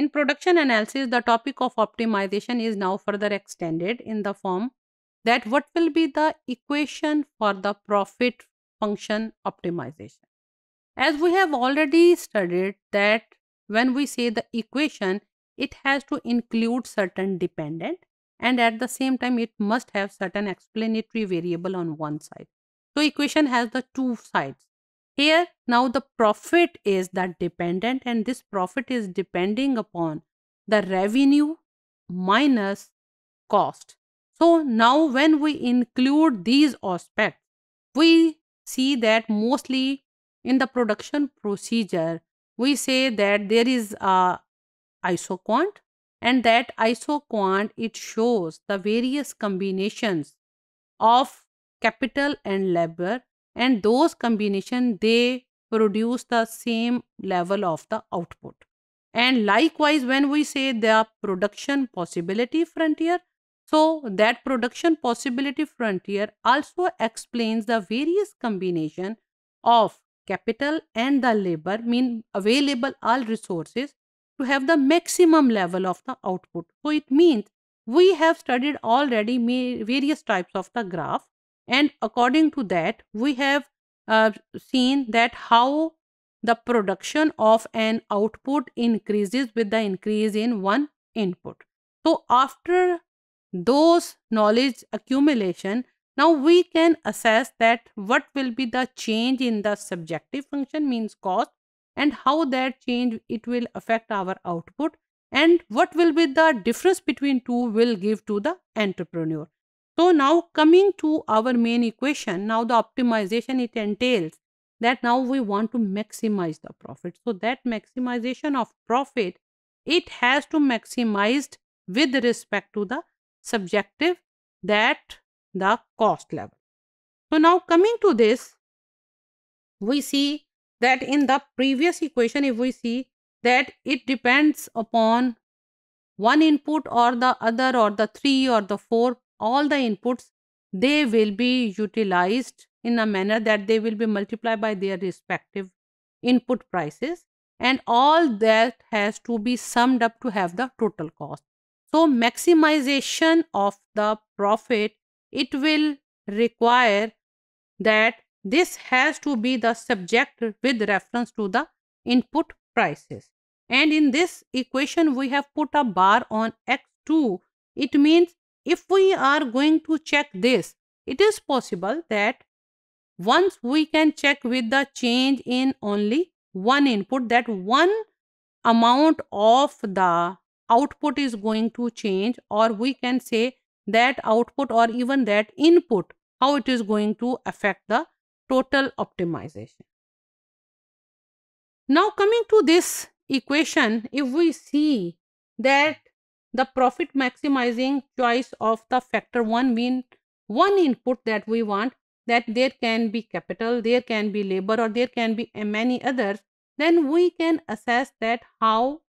In production analysis, the topic of optimization is now further extended in the form that what will be the equation for the profit function optimization. As we have already studied that when we say the equation, it has to include certain dependent and at the same time it must have certain explanatory variable on one side. So equation has the two sides here now the profit is that dependent and this profit is depending upon the revenue minus cost. So now when we include these aspects, we see that mostly in the production procedure, we say that there is a isoquant and that isoquant it shows the various combinations of capital and labor and those combination they produce the same level of the output and likewise when we say the production possibility frontier so that production possibility frontier also explains the various combination of capital and the labor mean available all resources to have the maximum level of the output so it means we have studied already various types of the graph and according to that we have uh, seen that how the production of an output increases with the increase in one input. So after those knowledge accumulation, now we can assess that what will be the change in the subjective function means cost and how that change it will affect our output and what will be the difference between two will give to the entrepreneur. So now coming to our main equation, now the optimization it entails that now we want to maximize the profit. So that maximization of profit, it has to maximized with respect to the subjective that the cost level. So now coming to this, we see that in the previous equation, if we see that it depends upon one input or the other or the three or the four all the inputs they will be utilized in a manner that they will be multiplied by their respective input prices and all that has to be summed up to have the total cost. So maximization of the profit it will require that this has to be the subject with reference to the input prices. And in this equation we have put a bar on x2 it means if we are going to check this, it is possible that once we can check with the change in only one input that one amount of the output is going to change or we can say that output or even that input how it is going to affect the total optimization. Now coming to this equation if we see that the profit maximizing choice of the factor 1 mean one input that we want that there can be capital there can be labor or there can be many others then we can assess that how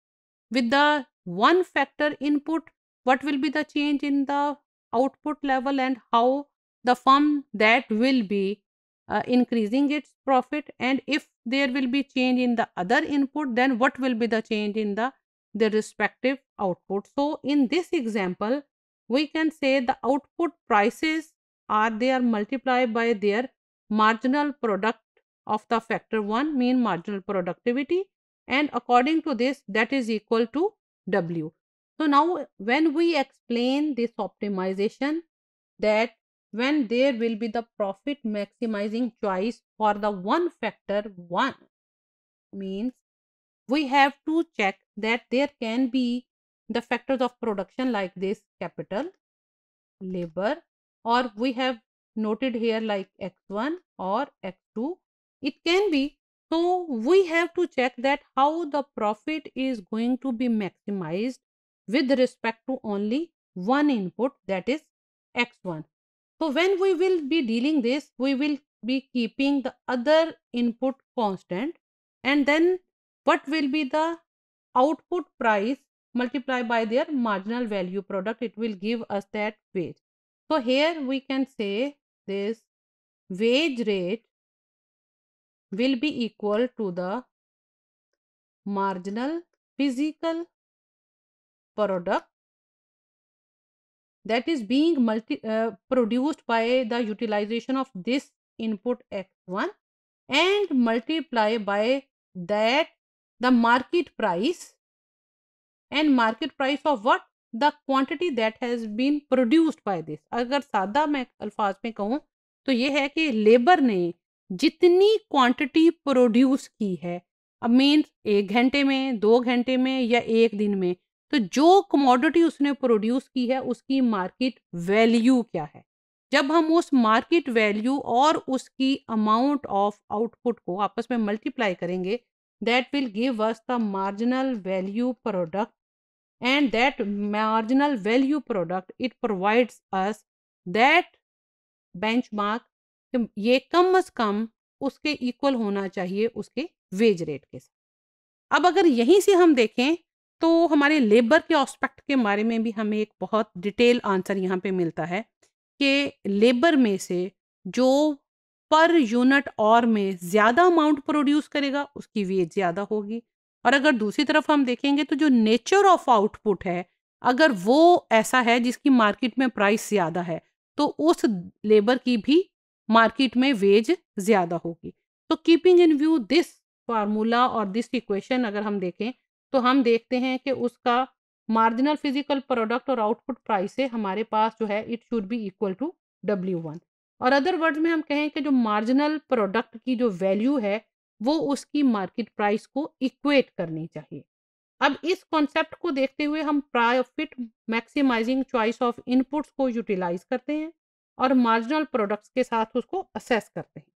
with the one factor input what will be the change in the output level and how the firm that will be uh, increasing its profit and if there will be change in the other input then what will be the change in the the respective output. So, in this example, we can say the output prices are they are multiplied by their marginal product of the factor 1 mean marginal productivity and according to this that is equal to W. So, now when we explain this optimization that when there will be the profit maximizing choice for the one factor 1 means we have to check that there can be the factors of production like this capital labor or we have noted here like x1 or x2 it can be so we have to check that how the profit is going to be maximized with respect to only one input that is x1 so when we will be dealing this we will be keeping the other input constant and then what will be the output price multiplied by their marginal value product it will give us that wage so here we can say this wage rate will be equal to the marginal physical product that is being multi uh, produced by the utilization of this input x1 and multiply by that the market price and market price of what the quantity that has been produced by this अगर सादा मैं अल्फाज में कहूँ तो यह है कि लेबर ने जितनी क्वान्टिटी प्रोड्यूस की है अब मीन्स एक घंटे में दो घंटे में या एक दिन में तो जो कमोडिटी उसने प्रोड्यूस की है उसकी मार्केट वैल्यू क्या है जब हम उस मार्केट वैल्यू और उसकी अमाउंट ऑफ आउटपुट को आपस में मल्टीप्लाई करेंगे that will give us the marginal value product and that marginal value product it provides us that benchmark ये कम अज कम उसके इक्वल होना चाहिए उसके वेज रेट के साथ अब अगर यहीं से हम देखें तो हमारे लेबर के ऑस्पेक्ट के बारे में भी हमें एक बहुत डिटेल आंसर यहाँ पे मिलता है कि लेबर में से जो पर यूनिट और में ज़्यादा अमाउंट प्रोड्यूस करेगा उसकी वेज ज़्यादा होगी और अगर दूसरी तरफ हम देखेंगे तो जो नेचर ऑफ आउटपुट है अगर वो ऐसा है जिसकी मार्केट में प्राइस ज़्यादा है तो उस लेबर की भी मार्केट में वेज ज़्यादा होगी तो keeping in view this formula और दिस इक्वेशन अगर हम देखें तो हम देखते हैं कि उसका मार्जिनल फिजिकल प्रोडक्ट और आउटपुट प्राइस से हमारे पास जो है it should be equal to W one और अदर वर्ड में हम कहें कि जो मार्जिनल प्रोडक्ट की जो वैल्यू है वो उसकी मार्केट प्राइस को इक्वेट करनी चाहिए अब इस कॉन्सेप्ट को देखते हुए हम profit maximising choice of inputs को यूटिलाइज करते हैं और मार्जिनल प्रोडक्ट्स के साथ उसको असेस करते हैं